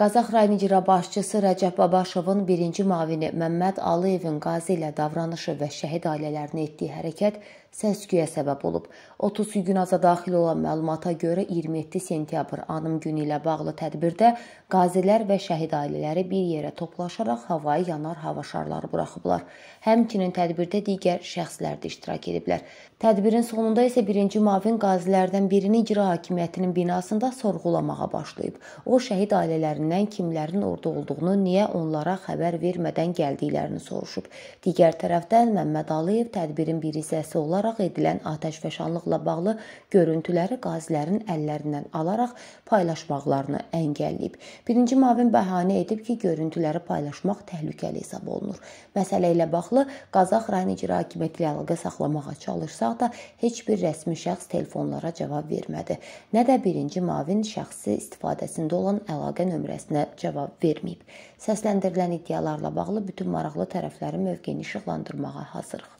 Qazax rayon icra başçısı Rəcəb Babaşovun birinci mavini Məmməd Aliyevin qazi ilə davranışı və şəhid ailələrinə etdiyi hərəkət səs-küyə səbəb olub. 30 gün aza daxil olan məlumata görə 27 sentyabr anım günü ilə bağlı tədbirdə qazilər və şəhid ailələri bir yerə toplaşaraq havaya yanar hava şarları buraxıblar. Həmçinin tədbirdə digər şəxslər də iştirak ediblər. Tədbirin sonunda isə birinci mavin qazilərdən birini icra hakimiyyətinin binasında sorğulamağa başlayıb. O şəhid ailələrini tərəfindən kimlərin orada olduğunu, niyə onlara xəbər vermədən gəldiklərini soruşub. Digər tərəfdən Məmməd Aliyev tədbirin bir hissəsi olaraq edilən atəşfəşanlıqla bağlı görüntüləri qazilərin əllərindən alaraq paylaşmaqlarını əngəlləyib. Birinci Mavin bəhanə edib ki, görüntüləri paylaşmaq təhlükəli hesab olunur. Məsələ ilə bağlı Qazaxran İcra Hakimiyyəti ilə əlaqə saxlamağa çalışsaq da heç bir rəsmi şəxs telefonlara cavab vermədi. Nə də birinci Mavin şəxsi istifadəsində olan əlaqə nömrəsi ibarəsinə cavab verməyib. Səsləndirilən iddialarla bağlı bütün maraqlı tərəflərin mövqeyini işıqlandırmağa hazırıq.